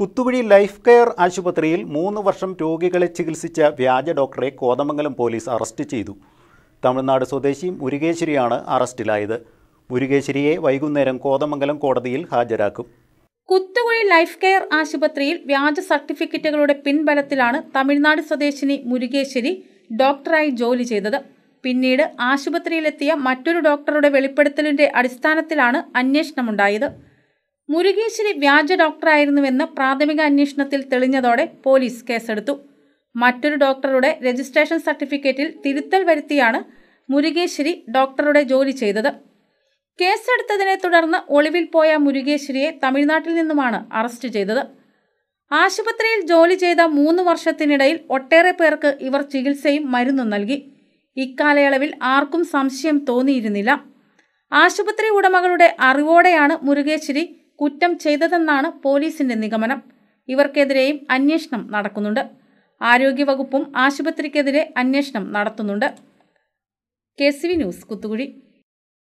Kuthukuzhi life care ആശുപത്രിയിൽ മൂന്ന് വർഷം രോഗികളെ ചികിത്സിച്ച വ്യാജ ഡോക്ടറെ കോതമംഗലം പോലീസ് അറസ്റ്റ് ചെയ്തു തമിഴ്നാട് സ്വദേശി മുരുകേശ്വരിയാണ് അറസ്റ്റിലായത് മുരുകേശ്വരിയെ വൈകുന്നേരം കോതമംഗലം കോടതിയിൽ ഹാജരാക്കും കുത്തുവഴി ലൈഫ് കെയർ ആശുപത്രിയിൽ വ്യാജ സർട്ടിഫിക്കറ്റുകളുടെ പിൻബലത്തിലാണ് തമിഴ്നാട് സ്വദേശിനി മുരുകേശ്വരി ഡോക്ടറായി ജോലി ചെയ്തത് പിന്നീട് ആശുപത്രിയിലെത്തിയ മറ്റൊരു ഡോക്ടറുടെ വെളിപ്പെടുത്തലിന്റെ അടിസ്ഥാനത്തിലാണ് അന്വേഷണമുണ്ടായത് മുരുകേശ്വരി വ്യാജ ഡോക്ടറായിരുന്നുവെന്ന് പ്രാഥമിക അന്വേഷണത്തിൽ തെളിഞ്ഞതോടെ പോലീസ് കേസെടുത്തു മറ്റൊരു ഡോക്ടറുടെ രജിസ്ട്രേഷൻ സർട്ടിഫിക്കറ്റിൽ തിരുത്തൽ വരുത്തിയാണ് മുരുകേശ്വരി ഡോക്ടറുടെ ജോലി ചെയ്തത് കേസെടുത്തതിനെ തുടർന്ന് ഒളിവിൽ പോയ മുരുകേശ്വരിയെ തമിഴ്നാട്ടിൽ നിന്നുമാണ് അറസ്റ്റ് ചെയ്തത് ആശുപത്രിയിൽ ജോലി ചെയ്ത മൂന്ന് വർഷത്തിനിടയിൽ ഒട്ടേറെ പേർക്ക് ഇവർ ചികിത്സയും മരുന്നും നൽകി ഇക്കാലയളവിൽ ആർക്കും സംശയം തോന്നിയിരുന്നില്ല ആശുപത്രി ഉടമകളുടെ അറിവോടെയാണ് മുരുകേശ്വരി കുറ്റം ചെയ്തതെന്നാണ് പോലീസിന്റെ നിഗമനം ഇവർക്കെതിരെയും അന്വേഷണം നടക്കുന്നുണ്ട് ആരോഗ്യവകുപ്പും ആശുപത്രിക്കെതിരെ അന്വേഷണം നടത്തുന്നുണ്ട് കെ ന്യൂസ് കുത്തുകുഴി